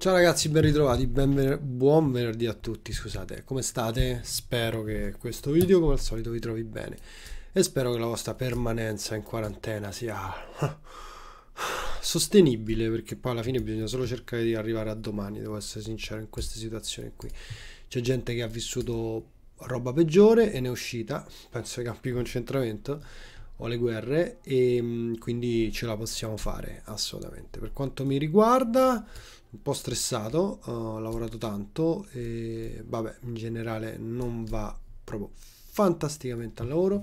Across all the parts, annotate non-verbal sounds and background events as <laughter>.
Ciao ragazzi, ben ritrovati, ben buon venerdì a tutti, scusate, come state? Spero che questo video come al solito vi trovi bene e spero che la vostra permanenza in quarantena sia <laughs> sostenibile perché poi alla fine bisogna solo cercare di arrivare a domani, devo essere sincero in queste situazioni qui. C'è gente che ha vissuto roba peggiore e ne è uscita, penso ai campi di concentramento, o alle guerre e mm, quindi ce la possiamo fare assolutamente. Per quanto mi riguarda un po' stressato, ho lavorato tanto e vabbè, in generale non va proprio fantasticamente al lavoro,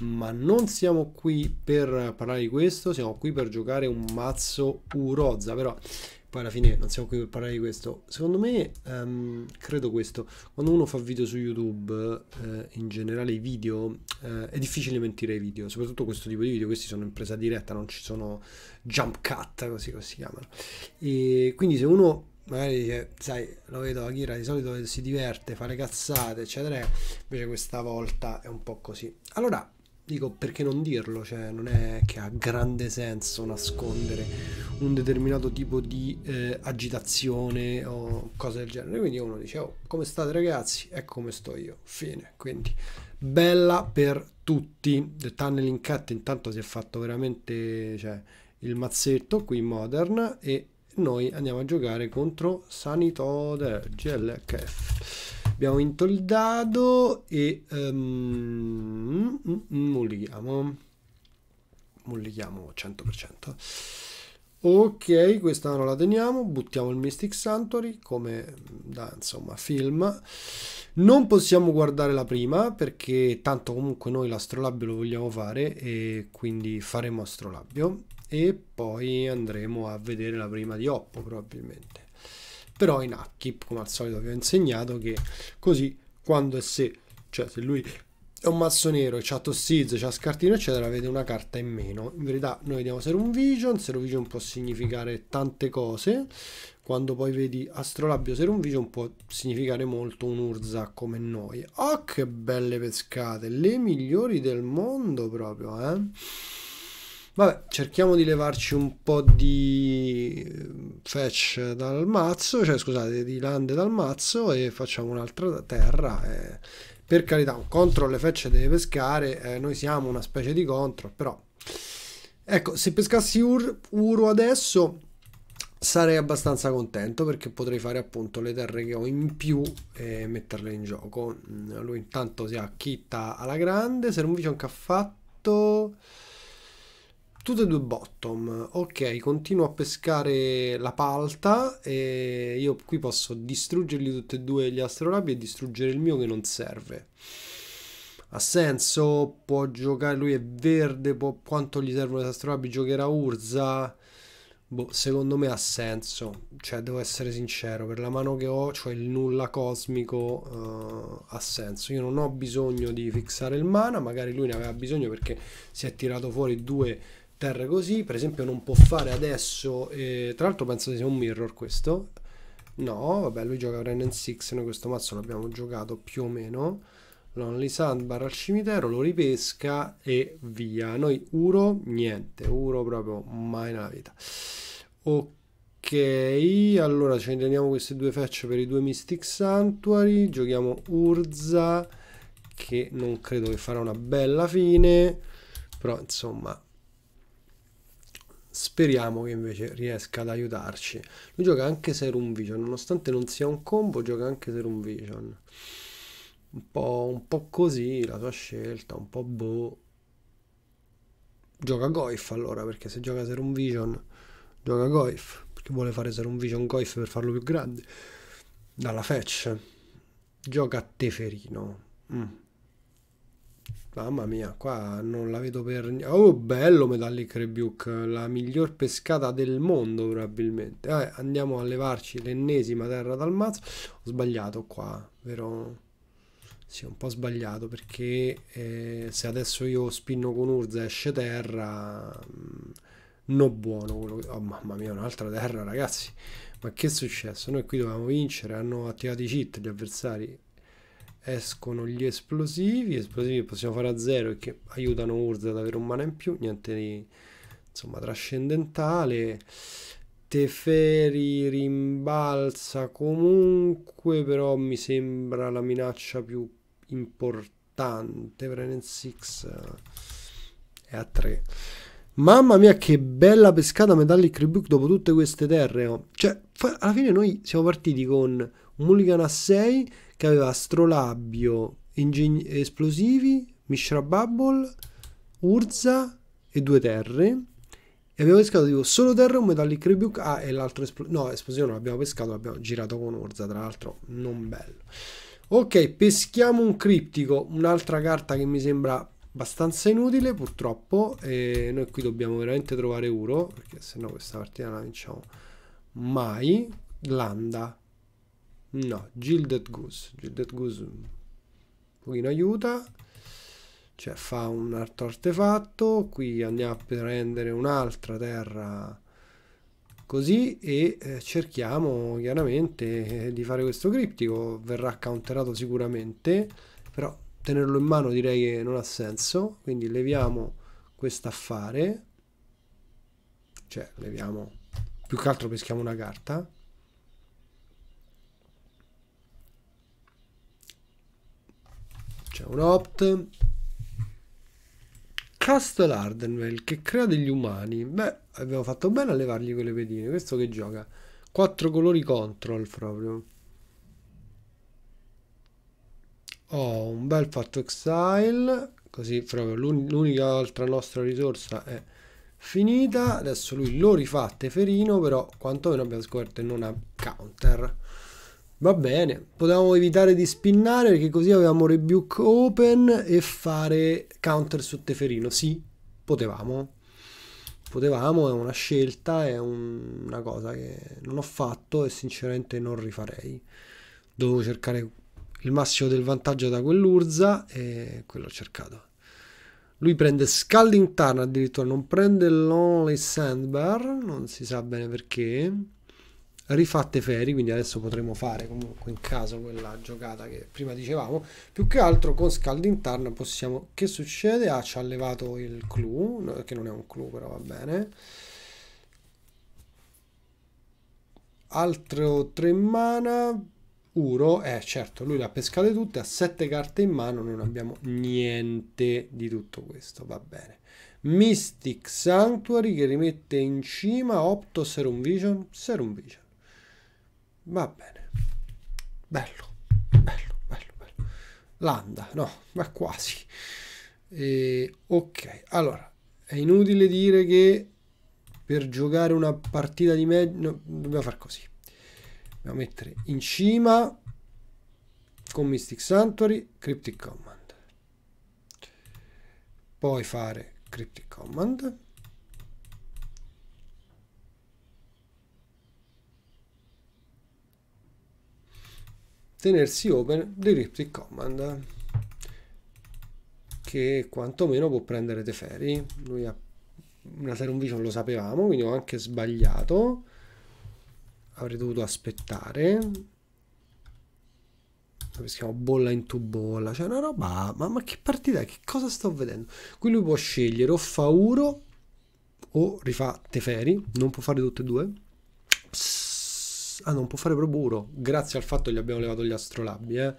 ma non siamo qui per parlare di questo, siamo qui per giocare un mazzo Uroza, però poi alla fine non siamo qui per parlare di questo. Secondo me, um, credo questo, quando uno fa video su YouTube, eh, in generale i video, eh, è difficile mentire i video, soprattutto questo tipo di video, questi sono in presa diretta, non ci sono jump cut, così come si chiamano. E quindi se uno magari dice, sai, lo vedo a Akira, di solito si diverte, fa le cazzate, eccetera, invece questa volta è un po' così. Allora, dico, perché non dirlo? Cioè, non è che ha grande senso nascondere un determinato tipo di eh, agitazione o cose del genere. Quindi uno dice, oh, come state ragazzi? Ecco come sto io. Fine. Quindi bella per tutti. The Tunneling Cat intanto si è fatto veramente cioè, il mazzetto qui in Modern e noi andiamo a giocare contro Sanitode GLHF. Abbiamo vinto il dado e um, ehm, mm, mm, mm, mullichiamo. Mullichiamo 100% ok questa non la teniamo buttiamo il Mystic Santori come da insomma film non possiamo guardare la prima perché tanto comunque noi l'astrolabio lo vogliamo fare e quindi faremo astrolabio e poi andremo a vedere la prima di Oppo probabilmente però in Akip come al solito vi ho insegnato che così quando e se cioè se lui è un mazzo nero, c'ha Tossiz, c'ha scartino, eccetera, avete una carta in meno. In verità noi vediamo Serum Vision, Serum Vision può significare tante cose, quando poi vedi Astrolabio Serum Vision può significare molto un Urza come noi. Oh, che belle pescate, le migliori del mondo proprio, eh? Vabbè, cerchiamo di levarci un po' di eh, fetch dal mazzo, cioè scusate, di land dal mazzo e facciamo un'altra terra. E eh per carità un control fecce deve pescare eh, noi siamo una specie di control però ecco se pescassi Ur Uro adesso sarei abbastanza contento perché potrei fare appunto le terre che ho in più e metterle in gioco mm, lui intanto si acchitta alla grande Sermovision che ha fatto Tutte e due bottom, ok, continuo a pescare la palta e io qui posso distruggerli tutti e due gli astrolabi e distruggere il mio che non serve. Ha senso, può giocare, lui è verde, può, quanto gli servono gli astrolabi, giocherà Urza? Boh, secondo me ha senso, cioè devo essere sincero, per la mano che ho, cioè il nulla cosmico uh, ha senso. Io non ho bisogno di fixare il mana, magari lui ne aveva bisogno perché si è tirato fuori due terra così, per esempio non può fare adesso, eh, tra l'altro penso sia un mirror questo, no, vabbè lui gioca Renan and Six, noi questo mazzo l'abbiamo giocato più o meno, Lonely Sandbar al cimitero, lo ripesca e via, noi Uro niente, Uro proprio mai nella vita. Ok. Ok, allora ci teniamo queste due fetch per i due Mystic Sanctuary. Giochiamo Urza, che non credo che farà una bella fine, però insomma speriamo che invece riesca ad aiutarci. Lui gioca anche Serum Vision, nonostante non sia un combo, gioca anche Serum Vision. Un po', un po', così la sua scelta, un po' boh. Gioca Goif allora, perché se gioca Serum Vision, gioca Goif, perché vuole fare Serum Vision Goif per farlo più grande. Dalla fetch. Gioca Teferino. Mm. Mamma mia, qua non la vedo per niente. Oh, bello Metallic Rebuke, la miglior pescata del mondo probabilmente. Eh, andiamo a levarci l'ennesima terra dal mazzo. Ho sbagliato qua, vero? Sì, un po' sbagliato perché eh, se adesso io spinno con Urza e esce terra, mm, no buono quello che... Oh, mamma mia, un'altra terra ragazzi. Ma che è successo? Noi qui dovevamo vincere, hanno attivato i cheat gli avversari escono gli esplosivi esplosivi possiamo fare a zero e che aiutano Urza ad avere un mana in più niente di insomma trascendentale Teferi rimbalza comunque però mi sembra la minaccia più importante Brennan 6 eh, è a 3 Mamma mia che bella pescata Metallic Rebuke dopo tutte queste terre. Oh. Cioè, alla fine noi siamo partiti con un Mulligan a 6 che aveva astrolabio, Ingegn- Esplosivi, Mishra Bubble, Urza e Due Terre. E abbiamo pescato tipo solo Terra, un Metallic Rebuke, ah, e l'altro esplosione, no, esplosivo non l'abbiamo pescato, l'abbiamo girato con Urza, tra l'altro non bello. Ok, peschiamo un criptico, un'altra carta che mi sembra abbastanza inutile purtroppo e noi qui dobbiamo veramente trovare Uro perché se no questa partita non la vinciamo mai Landa No, Gilded Goose. Gilded Goose un pochino aiuta. Cioè fa un altro artefatto. Qui andiamo a prendere un'altra terra così e eh, cerchiamo chiaramente eh, di fare questo criptico. Verrà counterato sicuramente, però tenerlo in mano direi che non ha senso. Quindi leviamo questo affare. Cioè leviamo... Più che altro peschiamo una carta c'è un opt Castle Ardenwell che crea degli umani beh abbiamo fatto bene a levargli quelle pedine questo che gioca 4 colori control proprio Oh, un bel fatto exile così proprio l'unica altra nostra risorsa è finita adesso lui lo rifà Teferino però quantomeno abbiamo scoperto che non ha counter Va bene, potevamo evitare di spinnare perché così avevamo rebuke open e fare counter su Teferino. Sì, potevamo. Potevamo, è una scelta, è un, una cosa che non ho fatto e sinceramente non rifarei. Dovevo cercare il massimo del vantaggio da quell'Urza e quello ho cercato. Lui prende Scalding Tarn addirittura, non prende l'Only Sandbar, non si sa bene perché rifatte ferie, quindi adesso potremo fare comunque in caso quella giocata che prima dicevamo, più che altro con scaldo interno possiamo, che succede? Ah, ci ha levato il clou, che non è un clou però va bene, altro 3 mana, Uro, eh certo, lui le ha pescate tutte, ha 7 carte in mano, non abbiamo niente di tutto questo, va bene. Mystic Sanctuary che rimette in cima 8 Serum Vision, Serum Vision. Va bene. Bello, bello, bello, bello. Landa, no, ma quasi. E, ok, allora, è inutile dire che per giocare una partita di meglio no, dobbiamo fare così. Dobbiamo mettere in cima con Mystic Sanctuary Cryptic Command. Poi fare Cryptic Command tenersi open l'elliptic command che quantomeno può prendere Teferi noi a una Serum Vision lo sapevamo quindi ho anche sbagliato avrei dovuto aspettare peschiamo bolla in tubolla cioè una roba ma, ma che partita è che cosa sto vedendo qui lui può scegliere o fa Fauro o rifà Teferi non può fare tutte e due Ah, non può fare proburo. Grazie al fatto che gli abbiamo levato gli astrolabi, eh.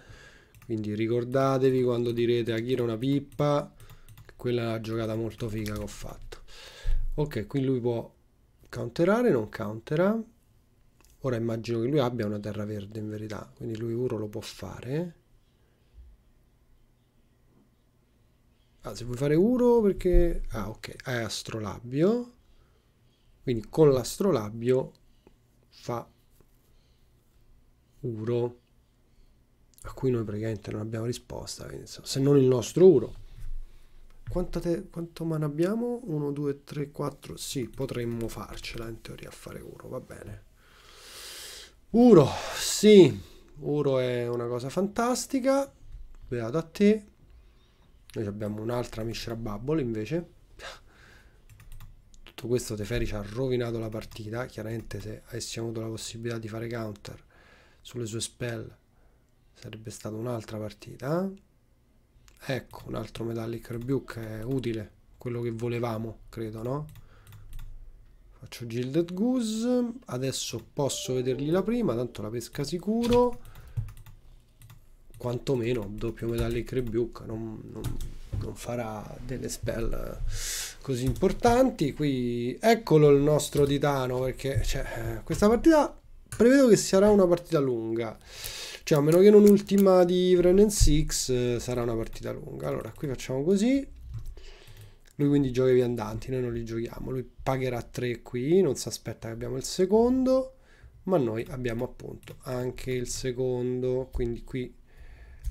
Quindi ricordatevi quando direte a Akira una pippa. Quella è una giocata molto figa che ho fatto. Ok, qui lui può counterare, non countera. Ora immagino che lui abbia una terra verde in verità, quindi lui Uro lo può fare. Ah, se vuoi fare Uro perché... Ah, ok, è astrolabio. Quindi con l'astrolabio fa uro a cui noi praticamente non abbiamo risposta, se non il nostro uro. Quanto, te, quanto mana abbiamo? 1, 2, 3, 4. Sì, potremmo farcela in teoria a fare uro, va bene. Uro, sì, uro è una cosa fantastica. Beato a te. Noi abbiamo un'altra miscela bubble invece. Tutto questo Teferi ci ha rovinato la partita. Chiaramente se avessimo avuto la possibilità di fare counter sulle sue spell Sarebbe stata un'altra partita. Eh? Ecco, un altro Metallic Rebuke è utile, quello che volevamo, credo, no? Faccio Gilded Goose, adesso posso vedergli la prima, tanto la pesca sicuro. Quantomeno doppio Metallic Rebuke, non, non, non farà delle spell così importanti. Qui eccolo il nostro titano, perché cioè, questa partita Prevedo che sarà una partita lunga. Cioè, a meno che non ultima di Vren 6, eh, sarà una partita lunga. Allora, qui facciamo così. Lui quindi gioca i viandanti, noi non li giochiamo. Lui pagherà 3 qui, non si aspetta che abbiamo il secondo. Ma noi abbiamo appunto anche il secondo. Quindi qui il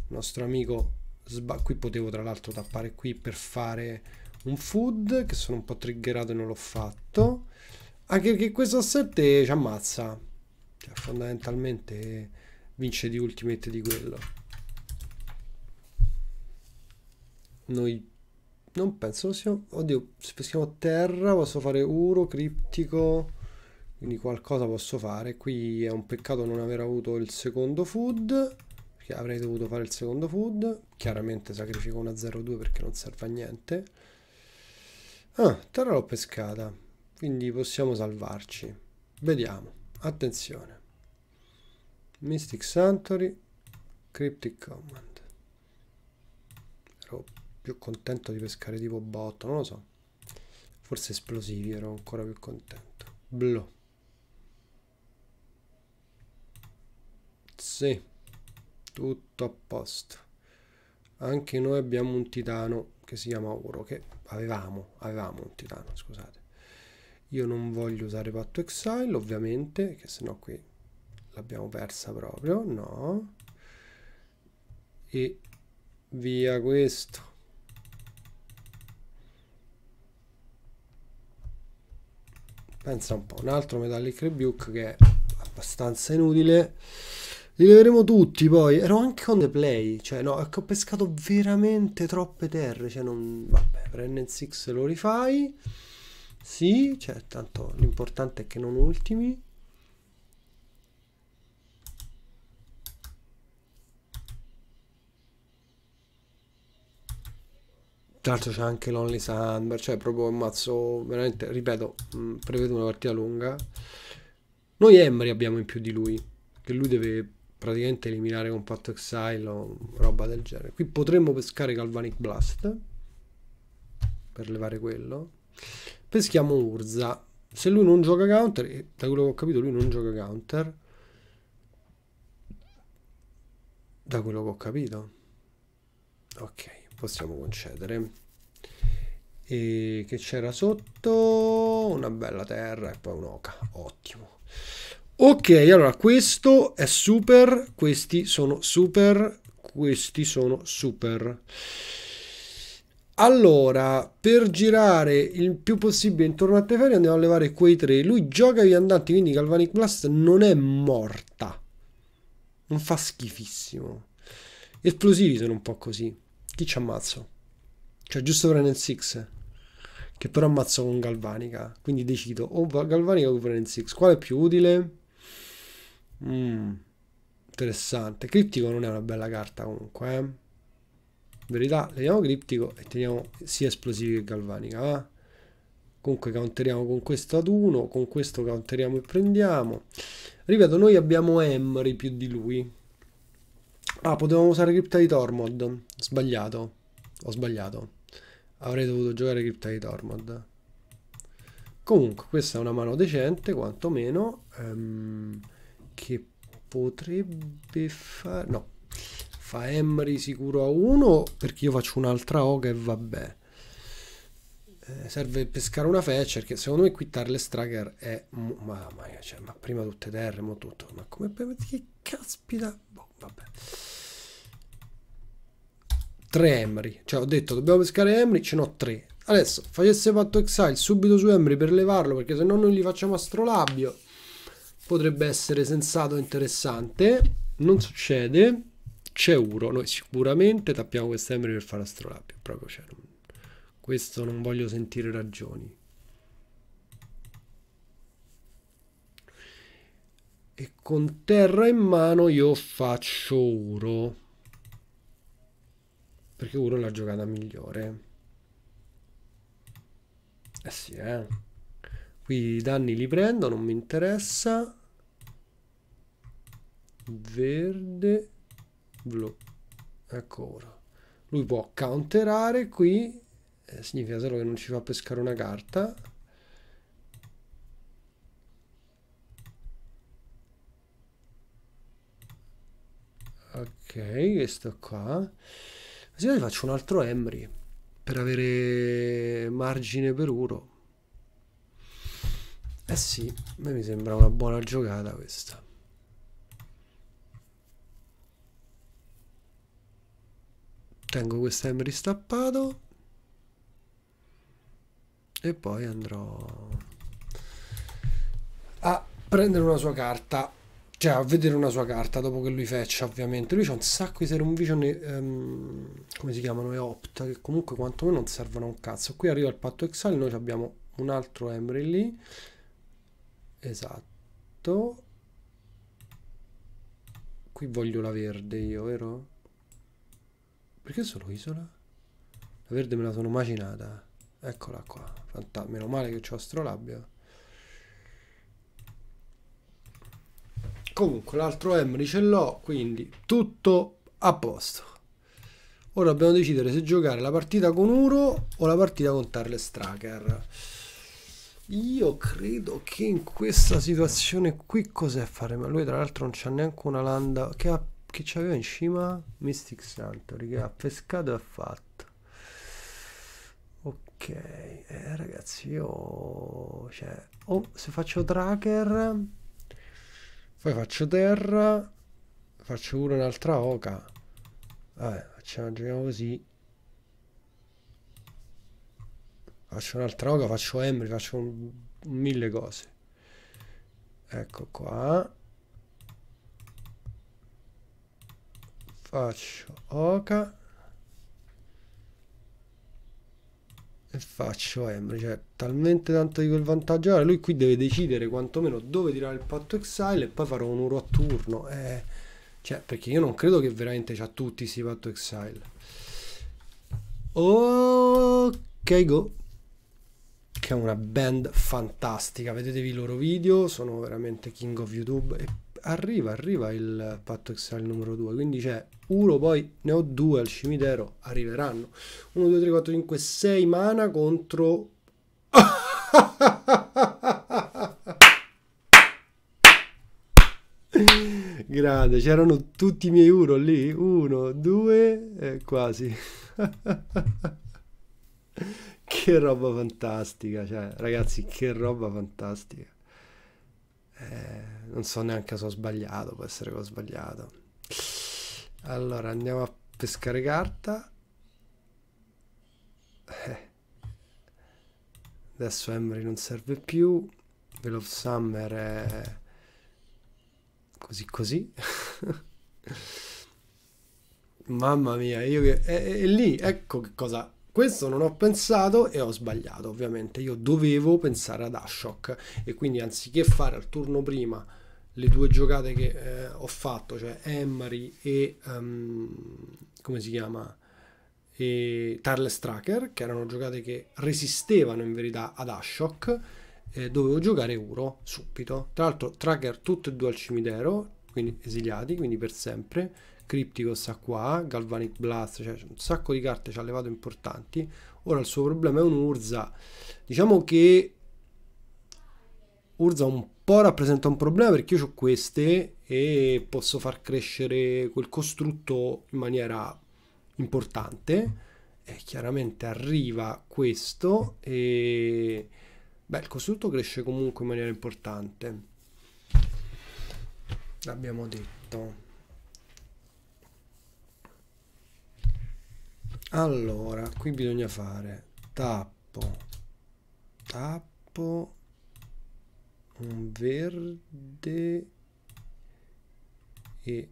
nostro amico... Qui potevo tra l'altro tappare qui per fare un food che sono un po' triggerato e non l'ho fatto anche perché questo a 7 ci ammazza fondamentalmente vince di ultimate di quello noi non penso possiamo oddio se peschiamo terra posso fare uro criptico quindi qualcosa posso fare qui è un peccato non aver avuto il secondo food perché avrei dovuto fare il secondo food chiaramente sacrifico una 0-2 perché non serve a niente ah terra l'ho pescata quindi possiamo salvarci vediamo attenzione Mystic Santori, Cryptic Command. Ero più contento di pescare tipo botto, non lo so. Forse esplosivi ero ancora più contento. Blu. Sì, tutto a posto. Anche noi abbiamo un titano che si chiama Uro, che avevamo, avevamo un titano, scusate. Io non voglio usare Patto Exile, ovviamente, che sennò qui l'abbiamo persa proprio, no. E via questo. Pensa un po', un altro Metallic Rebuke che è abbastanza inutile. Li leveremo tutti poi. Ero anche on the play. Cioè, no, ecco, ho pescato veramente troppe terre. Cioè, non... Vabbè, per 6 lo rifai. Sì, cioè, tanto l'importante è che non ultimi. Tra l'altro c'è anche l'Only Sandberg, cioè proprio un mazzo, veramente, ripeto, mm, prevede una partita lunga. Noi Emery abbiamo in più di lui, che lui deve praticamente eliminare Compact Exile o roba del genere. Qui potremmo pescare Galvanic Blast, per levare quello. Peschiamo Urza. Se lui non gioca counter, da quello che ho capito lui non gioca counter, da quello che ho capito. Ok possiamo concedere e che c'era sotto una bella terra e poi un'oca ottimo ok allora questo è super questi sono super questi sono super allora, per girare il più possibile intorno a Teferi andiamo a levare quei tre. Lui gioca i andanti, quindi Galvanic Blast non è morta. Non fa schifissimo. Esplosivi sono un po' così chi ci ammazzo? Cioè, giusto Brennan Six, che però ammazzo con Galvanica. Quindi decido o Galvanica o Brennan Six. Quale è più utile? Mm, interessante. Criptico non è una bella carta comunque, eh? Verità, teniamo criptico e teniamo sia esplosivi che galvanica. Eh? Comunque counteriamo con questo ad uno, con questo counteriamo e prendiamo. Ripeto, noi abbiamo Emery più di lui, Ah, potevamo usare cripta di Tormod. Sbagliato. Ho sbagliato. Avrei dovuto giocare cripta di Tormod. Comunque, questa è una mano decente, quantomeno, ehm, che potrebbe fare... No, fa Emery sicuro a 1, perché io faccio un'altra oga e vabbè. Eh, serve pescare una fetch, perché secondo me qui Tarle Strager è... Mamma mia, cioè, ma prima tutte terre, mo tutto. Ma come... Che caspita... Boh, vabbè. 3 Emery. Cioè ho detto dobbiamo pescare Emery, ce n'ho 3. Adesso facesse patto Exile subito su Emery per levarlo perché se no non gli facciamo astrolabio. Potrebbe essere sensato e interessante. Non succede. C'è Uro. Noi sicuramente tappiamo questo Emery per fare astrolabio. Proprio c'è. Cioè, questo non voglio sentire ragioni. e con terra in mano io faccio uro perché Uro l'ha giocata migliore. Eh sì, eh. Qui i danni li prendo, non mi interessa. Verde. Blu. Ecco Uro. Lui può counterare qui. Eh, significa solo che non ci fa pescare una carta. Ok, questo qua se io faccio un altro Emery per avere margine per Uro eh sì, a me mi sembra una buona giocata questa tengo questo Emery stappato e poi andrò a prendere una sua carta cioè a vedere una sua carta dopo che lui fece ovviamente lui ha un sacco di serum vision um, come si chiamano e opta che comunque quantomeno non servono a un cazzo qui arriva il patto exile noi abbiamo un altro Emery lì esatto qui voglio la verde io vero? perché solo isola? la verde me la sono macinata eccola qua Fanta meno male che ho astrolabio Comunque l'altro Emery ce l'ho, quindi tutto a posto. Ora dobbiamo decidere se giocare la partita con Uro o la partita con Tarle Straker Io credo che in questa situazione qui cos'è fare? Ma lui tra l'altro non c'ha neanche una landa che, ha, che c'aveva in cima Mystic Santori che ha pescato e ha fatto. Ok, eh, ragazzi, io cioè, oh, se faccio tracker poi faccio terra. Faccio pure un'altra oca. Vabbè, facciamo, giochiamo così. Faccio un'altra oca, faccio embri, faccio un, un mille cose. Ecco qua. Faccio oca. e faccio Emery, eh, cioè talmente tanto di quel vantaggio ora, lui qui deve decidere quantomeno dove tirare il patto exile e poi farò un uro a turno, eh, cioè perché io non credo che veramente c'ha tutti questi patto exile. Ok go, che è una band fantastica, vedetevi i loro video, sono veramente king of YouTube e arriva, arriva il patto exile numero 2, quindi c'è uno, poi ne ho due al cimitero, arriveranno. 1, 2, 3, 4, 5, 6 mana contro... <laughs> Grande, c'erano tutti i miei euro lì, 1, 2, eh, quasi. <laughs> che roba fantastica, cioè, ragazzi, che roba fantastica. Eh non so neanche se ho sbagliato, può essere che ho sbagliato. Allora, andiamo a pescare carta. Eh. Adesso Emery non serve più. Veil of Summer è così così. <laughs> Mamma mia, io che... E, e, e lì, ecco che cosa questo non ho pensato e ho sbagliato, ovviamente. Io dovevo pensare ad Ashok e quindi anziché fare al turno prima le due giocate che eh, ho fatto, cioè Emery e um, come si chiama? E Tarles Tracker, che erano giocate che resistevano in verità ad Ashok, eh, dovevo giocare Uro subito. Tra l'altro, Tracker tutte e due al cimitero, quindi esiliati, quindi per sempre Cryptico sta qua, Galvanic Blast, cioè un sacco di carte ci ha levato importanti. Ora il suo problema è un Urza. Diciamo che Urza un po' rappresenta un problema perché io ho queste e posso far crescere quel costrutto in maniera importante. E chiaramente arriva questo e... Beh, il costrutto cresce comunque in maniera importante. L'abbiamo detto. allora qui bisogna fare tappo tappo un verde e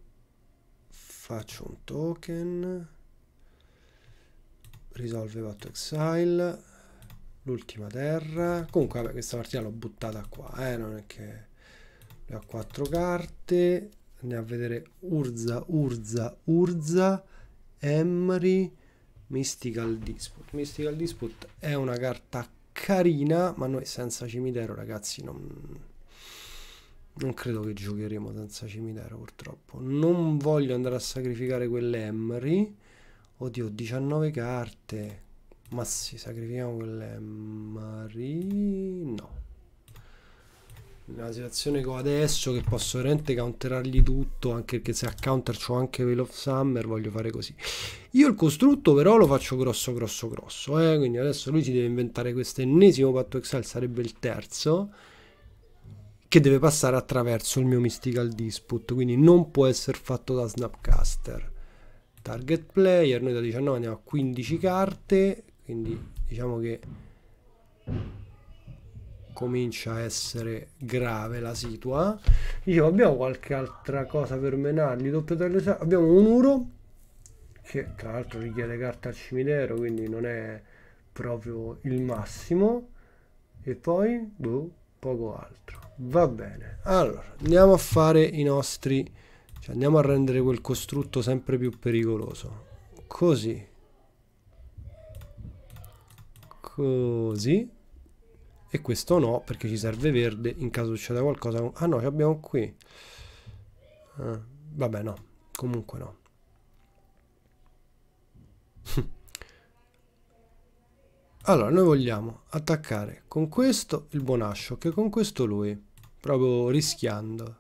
faccio un token risolve vato Exile l'ultima terra comunque vabbè, questa partita l'ho buttata qua eh? non è che ne ho quattro carte andiamo a vedere Urza Urza Urza Emry Mystical Dispute. Mystical Dispute è una carta carina, ma noi senza cimitero, ragazzi, non, non credo che giocheremo senza cimitero, purtroppo. Non voglio andare a sacrificare quell'Emery. Oddio, 19 carte. Ma sì, sacrifichiamo quell'Emery. No nella situazione che ho adesso che posso veramente counterargli tutto anche perché se a counter c'ho anche Veil of Summer voglio fare così io il costrutto però lo faccio grosso grosso grosso eh? quindi adesso lui si deve inventare questo ennesimo patto Excel sarebbe il terzo che deve passare attraverso il mio mystical dispute quindi non può essere fatto da snapcaster target player noi da 19 andiamo a 15 carte quindi diciamo che comincia a essere grave la situa. Io abbiamo qualche altra cosa per menarli. Doppio taglio Abbiamo un uro che tra l'altro richiede carta al cimitero, quindi non è proprio il massimo. E poi, boh, poco altro. Va bene. Allora, andiamo a fare i nostri... Cioè, andiamo a rendere quel costrutto sempre più pericoloso. Così. Così e questo no perché ci serve verde in caso succeda qualcosa ah no ce abbiamo qui ah, vabbè no comunque no <laughs> allora noi vogliamo attaccare con questo il buonascio che con questo lui proprio rischiando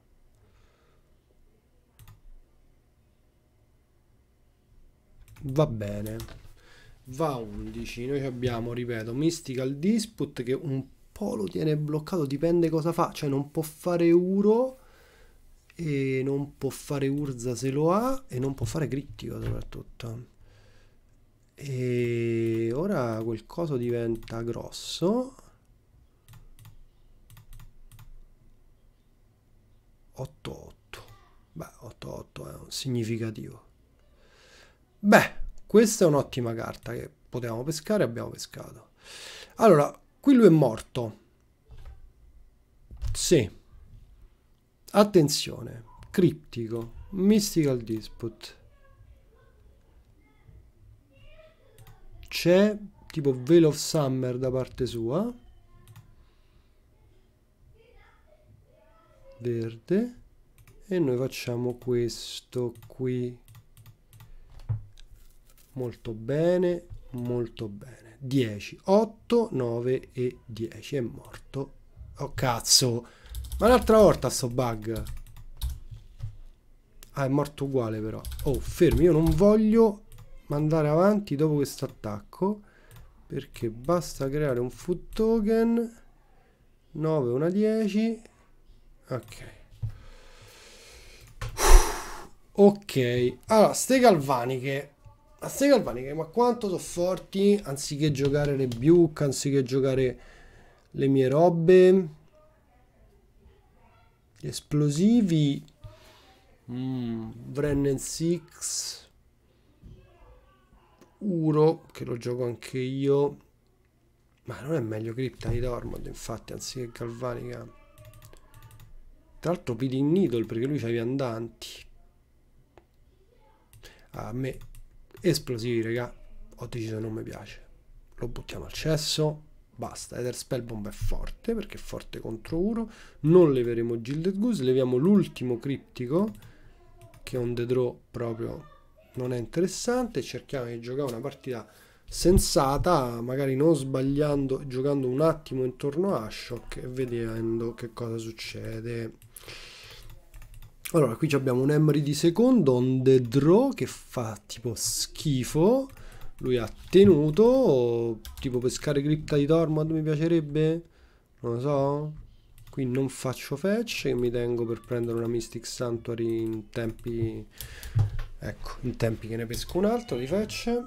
va bene va 11 noi abbiamo ripeto mystical dispute che un po' lo tiene bloccato, dipende cosa fa, cioè non può fare Uro e non può fare Urza se lo ha e non può fare critico soprattutto. E ora quel coso diventa grosso. 8-8. Beh, 8-8 è un significativo. Beh, questa è un'ottima carta che potevamo pescare abbiamo pescato. Allora, quello è morto. Sì. Attenzione. Criptico. Mystical Disput. C'è tipo Veil of Summer da parte sua. Verde. E noi facciamo questo qui. Molto bene, molto bene. 10. 8, 9 e 10. È morto. Oh cazzo. Ma un'altra volta sto bug. Ah, è morto uguale però. Oh, fermi, io non voglio mandare avanti dopo questo attacco. Perché basta creare un food token. 9, una 10. Ok. Ok, allora, ste galvaniche a sé galvaniche, ma quanto sono forti anziché giocare le Buke, anziché giocare le mie robe. Gli esplosivi. Mm, Brennan Six. Uro, che lo gioco anche io. Ma non è meglio Cripta di Tormod, infatti, anziché Galvanica. Tra l'altro Pidin Needle, perché lui c'ha i viandanti. A me Esplosivi, raga, ho deciso che non mi piace. Lo buttiamo al cesso, basta. Ether Bomb è forte, perché è forte contro uno. Non leveremo Gilded Goose, leviamo l'ultimo criptico, che è un the draw proprio non è interessante. Cerchiamo di giocare una partita sensata, magari non sbagliando, giocando un attimo intorno a Ashok e vedendo che cosa succede. Allora, qui abbiamo un Emery di secondo, un the draw, che fa tipo schifo. Lui ha tenuto, tipo pescare cripta di Tormod mi piacerebbe, non lo so. Qui non faccio fetch, che mi tengo per prendere una Mystic Sanctuary in tempi... Ecco, in tempi che ne pesco un altro di fetch.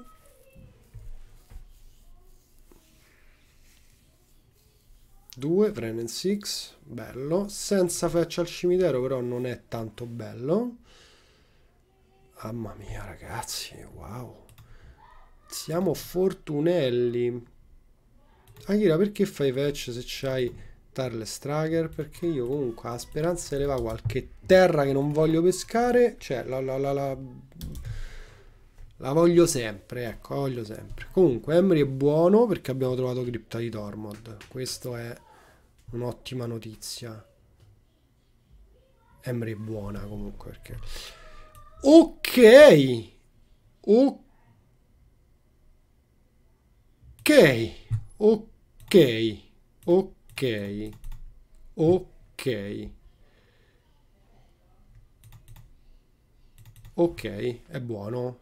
2, Brennan 6, bello. Senza feccia al cimitero però non è tanto bello. Mamma mia ragazzi, wow. Siamo fortunelli. Akira, perché fai fetch se c'hai Tarle Striker? Perché io comunque a speranza eleva qualche terra che non voglio pescare. Cioè, la, la, la, la, la voglio sempre, ecco, la voglio sempre. Comunque, Emery è buono perché abbiamo trovato Crypta di Tormod. Questo è un'ottima notizia. Emre è buona comunque perché... Ok! Ok! Ok! Ok! Ok! Ok, è buono.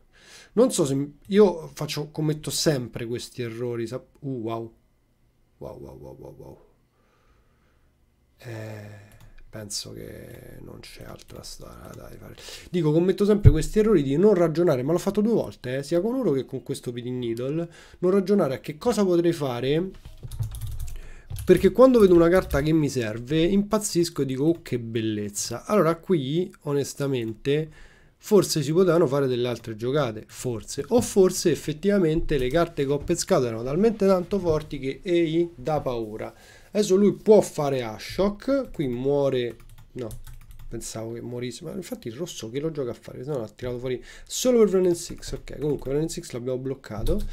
Non so se... Io faccio, commetto sempre questi errori. Uh, wow. Wow, wow, wow, wow, wow. Eh, penso che non c'è altra strada da fare. Dico, commetto sempre questi errori di non ragionare, ma l'ho fatto due volte, eh, sia con loro che con questo Pidin Needle, non ragionare a che cosa potrei fare, perché quando vedo una carta che mi serve, impazzisco e dico, oh che bellezza. Allora qui, onestamente, forse si potevano fare delle altre giocate, forse, o forse effettivamente le carte che ho pescato erano talmente tanto forti che, ehi, dà paura. Adesso lui può fare Ashok, qui muore... No, pensavo che morisse, ma infatti il rosso che lo gioca a fare? No, l'ha tirato fuori solo per Vernon 6, ok, comunque Vernon 6 l'abbiamo bloccato.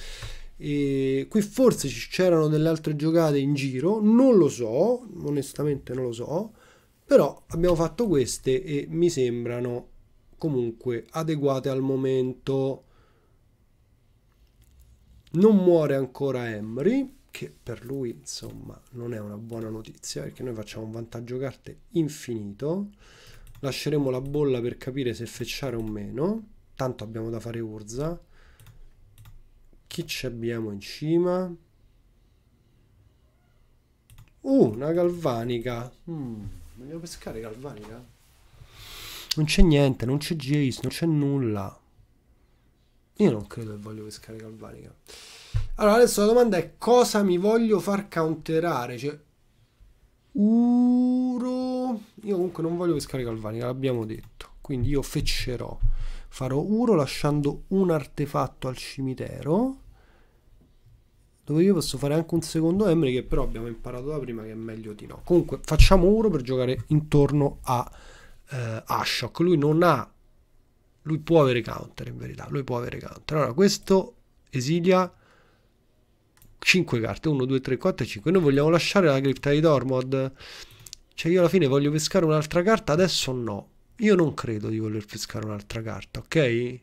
E qui forse c'erano delle altre giocate in giro, non lo so, onestamente non lo so, però abbiamo fatto queste e mi sembrano comunque adeguate al momento. Non muore ancora Emery, che per lui insomma non è una buona notizia perché noi facciamo un vantaggio carte infinito lasceremo la bolla per capire se fecciare o meno tanto abbiamo da fare urza chi ci abbiamo in cima uh, una galvanica mm, vogliamo pescare galvanica non c'è niente non c'è Jace non c'è nulla io non credo che voglio pescare galvanica allora, adesso la domanda è cosa mi voglio far counterare? Cioè, Uro... Io comunque non voglio che scarica il vanico, l'abbiamo detto. Quindi io fecerò. Farò Uro lasciando un artefatto al cimitero. Dove io posso fare anche un secondo Emery, che però abbiamo imparato da prima che è meglio di no. Comunque facciamo Uro per giocare intorno a eh, Ashok. Lui non ha... Lui può avere counter in verità, lui può avere counter. Allora questo esilia 5 carte, 1, 2, 3, 4 5. Noi vogliamo lasciare la cripta di Dormod? Cioè io alla fine voglio pescare un'altra carta, adesso no. Io non credo di voler pescare un'altra carta, ok?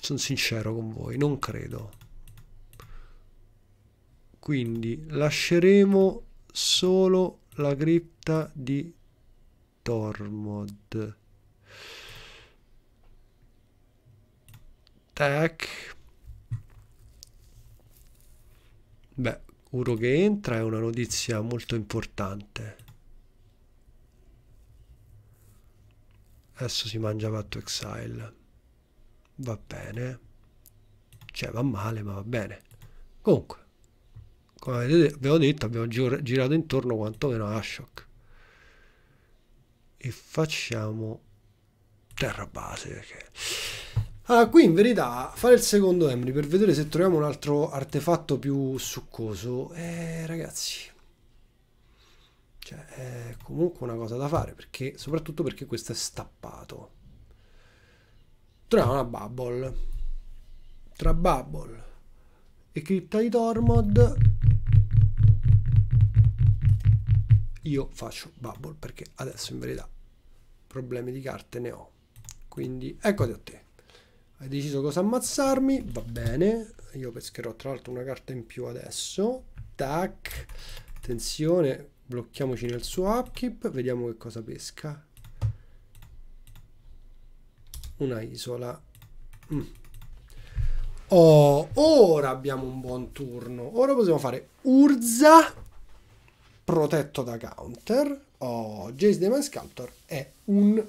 Sono sincero con voi, non credo. Quindi lasceremo solo la cripta di Dormod. Tac. Beh, uno che entra è una notizia molto importante. Adesso si mangia fatto Exile. Va bene. Cioè, va male, ma va bene. Comunque, come vedete, abbiamo detto, abbiamo gir girato intorno quantomeno a Ashok. E facciamo terra base, perché... Allora, qui in verità fare il secondo Emry per vedere se troviamo un altro artefatto più succoso, eh, ragazzi, cioè, è comunque una cosa da fare, perché, soprattutto perché questo è stappato. Troviamo una bubble. Tra bubble e cripta di Tormod io faccio bubble perché adesso in verità problemi di carte ne ho. Quindi eccoti a te. Hai deciso cosa ammazzarmi, va bene. Io pescherò tra l'altro una carta in più adesso. Tac. Attenzione, blocchiamoci nel suo upkeep, vediamo che cosa pesca. Una isola. Mm. Oh, ora abbiamo un buon turno. Ora possiamo fare Urza protetto da counter. Oh, Jace Demon Sculptor è un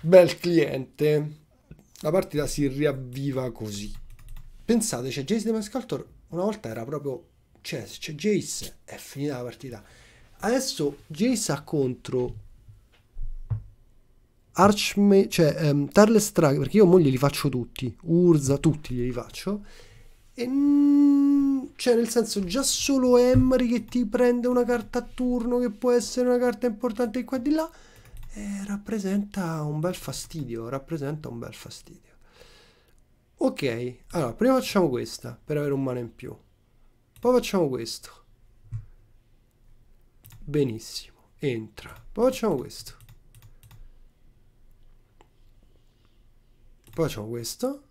bel cliente la partita si riavviva così. Pensate, c'è cioè, Jace Demascaltor una volta era proprio... Cioè, c'è Jace, è finita la partita. Adesso Jace ha contro Archme, cioè um, Tarles Drag, perché io mo glieli faccio tutti, Urza, tutti glieli faccio. E, cioè, nel senso, già solo Emery che ti prende una carta a turno, che può essere una carta importante di qua e di là, eh, rappresenta un bel fastidio, rappresenta un bel fastidio. Ok, allora, prima facciamo questa per avere un mana in più. Poi facciamo questo. Benissimo, entra. Poi facciamo questo. Poi facciamo questo.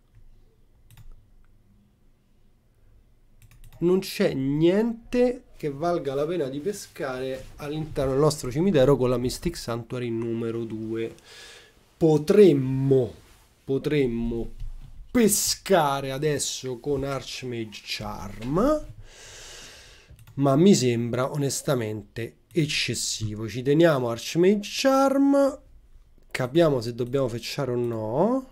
Non c'è niente che valga la pena di pescare all'interno del nostro cimitero con la Mystic Sanctuary numero 2. Potremmo, potremmo pescare adesso con Archmage Charm, ma mi sembra onestamente eccessivo. Ci teniamo Archmage Charm, capiamo se dobbiamo fecciare o no.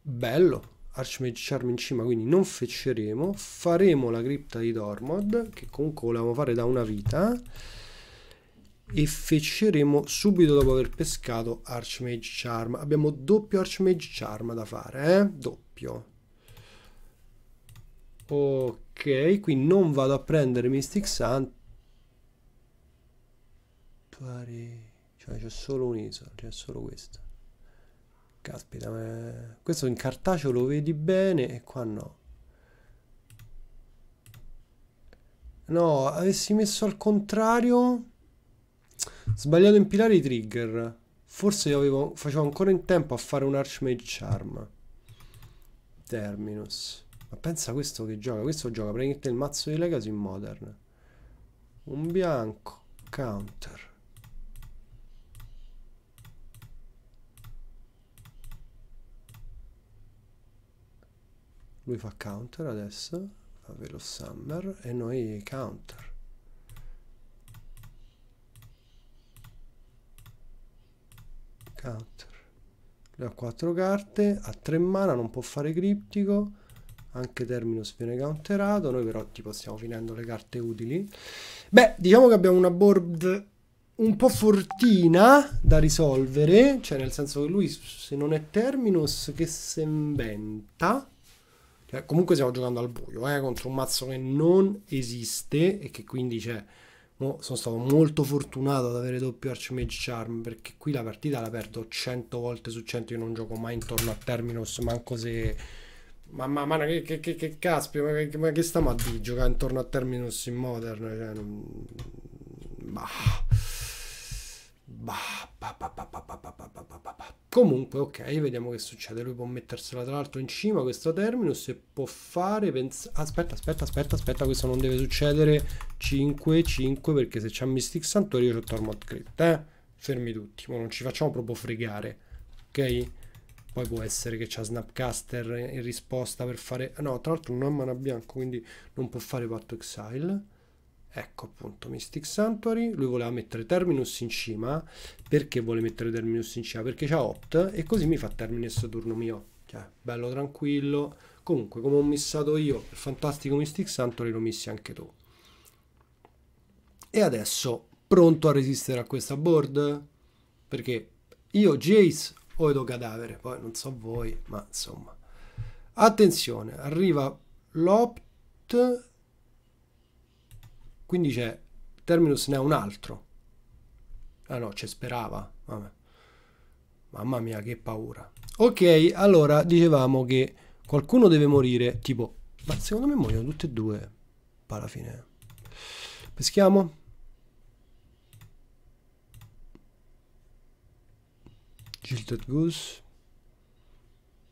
Bello, Archmage Charm in cima, quindi non fecceremo. Faremo la cripta di Dormod, che comunque volevamo fare da una vita. E fecceremo subito dopo aver pescato Archmage Charm. Abbiamo doppio Archmage Charm da fare, eh? Doppio. Ok, qui non vado a prendere Mystic Sun. Pare... Cioè c'è solo un'isola, c'è solo questa. Caspita, eh, questo in cartaceo lo vedi bene e qua no. No, avessi messo al contrario... Sbagliato a impilare i trigger. Forse avevo, facevo ancora in tempo a fare un Archmage Charm. Terminus. Ma pensa a questo che gioca. Questo gioca praticamente il mazzo di Legacy in Modern. Un bianco. Counter. lui fa counter adesso fa velo summer e noi counter counter lui ha 4 carte ha 3 mana non può fare criptico anche Terminus viene counterato noi però tipo stiamo finendo le carte utili beh diciamo che abbiamo una board un po' fortina da risolvere cioè nel senso che lui se non è Terminus che si inventa cioè, comunque stiamo giocando al buio, eh, contro un mazzo che non esiste e che quindi c'è... Cioè, no, sono stato molto fortunato ad avere doppio Archmage Charm perché qui la partita la perdo 100 volte su 100. Io non gioco mai intorno a Terminus, manco se. Mamma mia, che, che, che, che caspita, ma che, ma che stiamo a di giocare intorno a Terminus in Modern? Cioè, non... Bah. Comunque, ok, vediamo che succede. Lui può mettersela tra l'altro in cima questo Terminus e può fare... Pens- aspetta, aspetta, aspetta, aspetta, questo non deve succedere. 5, 5, perché se c'è Mystic Santuario io c'ho Tormod Crypt, eh? Fermi tutti, ma non ci facciamo proprio fregare, ok? Poi può essere che c'ha Snapcaster in risposta per fare... No, tra l'altro non ha mana bianco, quindi non può fare Patto Exile. Ecco appunto Mystic Sanctuary, lui voleva mettere Terminus in cima, perché vuole mettere Terminus in cima? Perché c'ha Opt e così mi fa Terminus turno mio, cioè, bello tranquillo, comunque come ho missato io il fantastico Mystic Sanctuary lo missi anche tu. E adesso pronto a resistere a questa board? Perché io Jace o Edo Cadavere, poi non so voi, ma insomma. Attenzione, arriva l'Opt quindi c'è Terminus ne ha un altro. Ah no, ci sperava. Vabbè. Mamma mia, che paura. Ok, allora dicevamo che qualcuno deve morire, tipo, ma secondo me muoiono tutte e due alla fine. Peschiamo. Gilded Goose.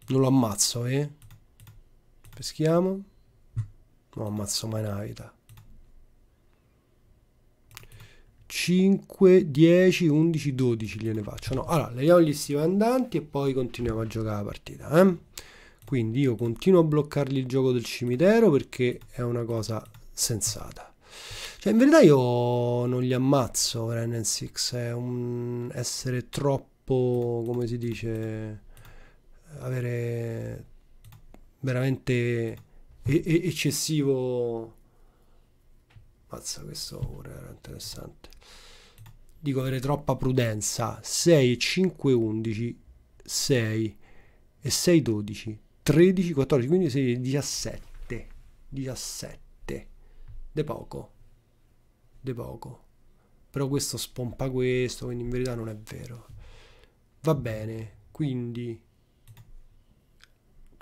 Non lo ammazzo, eh? Peschiamo. Non ammazzo mai una vita. 5, 10, 11, 12 gliene faccio. No, allora leviamo gli andanti e poi continuiamo a giocare la partita. Eh? Quindi io continuo a bloccargli il gioco del cimitero perché è una cosa sensata. Cioè, in verità io non gli ammazzo Ren 6, è un essere troppo, come si dice, avere veramente eccessivo... Mazza, questo pure era interessante dico avere troppa prudenza 6 e 5 11 6 e 6 12 13 14 15 16 17 17 de poco de poco però questo spompa questo quindi in verità non è vero va bene quindi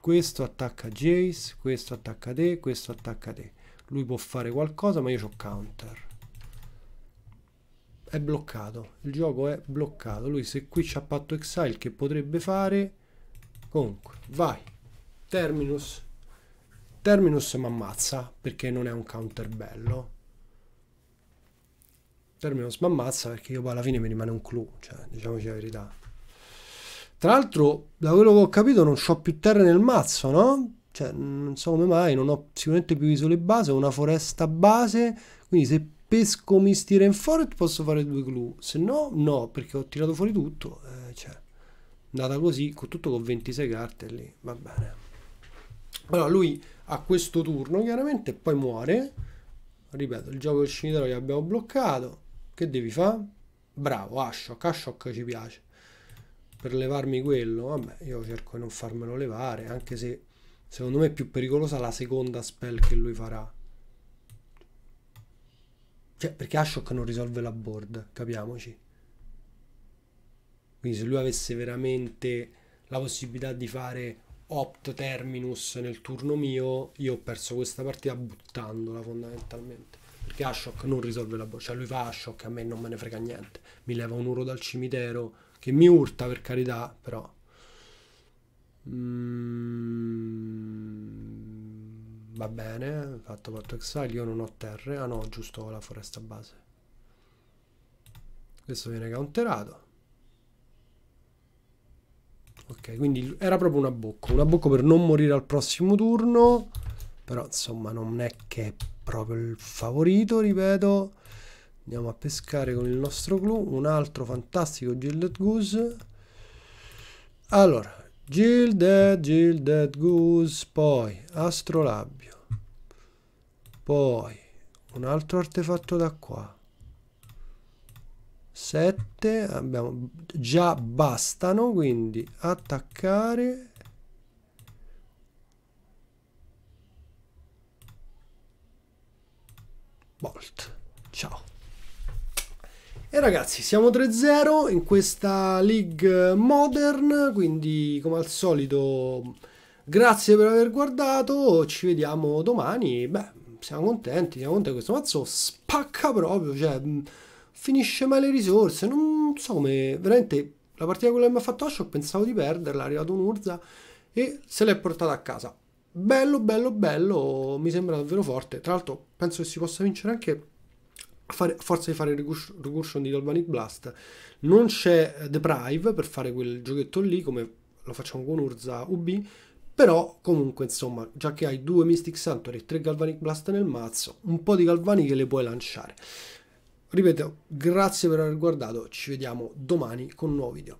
questo attacca Jace questo attacca te questo attacca te lui può fare qualcosa ma io ho counter è bloccato il gioco è bloccato lui se qui c'ha patto exile che potrebbe fare comunque vai terminus terminus mi ammazza perché non è un counter bello terminus mi ammazza perché io poi alla fine mi rimane un clou cioè diciamoci la verità tra l'altro da quello che ho capito non ho più terra nel mazzo no? cioè non so come mai non ho sicuramente più isole base ho una foresta base quindi se pesco mi Renfort posso fare due clou, se no no, perché ho tirato fuori tutto, eh, cioè, andata così, con tutto con 26 carte lì, va bene. Allora lui ha questo turno chiaramente e poi muore, ripeto, il gioco del cimitero che abbiamo bloccato, che devi fare? Bravo, Ashok, Ashok ci piace. Per levarmi quello, vabbè, io cerco di non farmelo levare, anche se secondo me è più pericolosa la seconda spell che lui farà cioè, perché Ashok non risolve la board, capiamoci. Quindi se lui avesse veramente la possibilità di fare opt terminus nel turno mio, io ho perso questa partita buttandola fondamentalmente. Perché Ashok non risolve la board, cioè lui fa Ashok, a me non me ne frega niente. Mi leva un uro dal cimitero, che mi urta per carità, però... Mm va bene, fatto 4 exile, io non ho terre, ah no, giusto la foresta base. Questo viene counterato. Ok, quindi era proprio una bocca, una bocca per non morire al prossimo turno, però insomma non è che è proprio il favorito, ripeto. Andiamo a pescare con il nostro clou un altro fantastico Gilded Goose. Allora, Gilded, Gilded Goose, poi Astrolabio, poi un altro artefatto da qua. 7 abbiamo già bastano quindi attaccare bolt ciao e ragazzi, siamo 3-0 in questa League Modern, quindi come al solito grazie per aver guardato, ci vediamo domani, beh, siamo contenti, siamo contenti, questo mazzo spacca proprio, cioè mm, finisce male le risorse, non so come, veramente la partita quella che mi ha fatto Osho pensavo di perderla, è arrivato un'Urza e se l'è portata a casa. Bello, bello, bello, mi sembra davvero forte, tra l'altro penso che si possa vincere anche fare, forza di fare Recursion di Galvanic Blast. Non c'è Deprive per fare quel giochetto lì, come lo facciamo con Urza UB, però comunque insomma, già che hai due Mystic Sanctuary e tre Galvanic Blast nel mazzo, un po' di galvaniche le puoi lanciare. Ripeto, grazie per aver guardato, ci vediamo domani con un nuovo video.